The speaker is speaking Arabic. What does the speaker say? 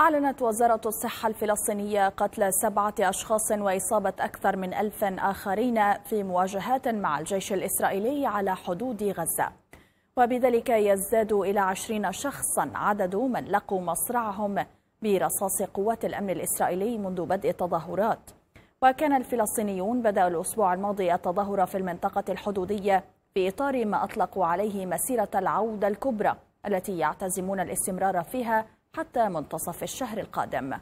أعلنت وزارة الصحة الفلسطينية قتل سبعة أشخاص وإصابة أكثر من ألف آخرين في مواجهات مع الجيش الإسرائيلي على حدود غزة وبذلك يزداد إلى عشرين شخصا عدد من لقوا مصرعهم برصاص قوات الأمن الإسرائيلي منذ بدء التظاهرات وكان الفلسطينيون بدأوا الأسبوع الماضي التظاهر في المنطقة الحدودية في إطار ما أطلقوا عليه مسيرة العودة الكبرى التي يعتزمون الاستمرار فيها حتى منتصف الشهر القادم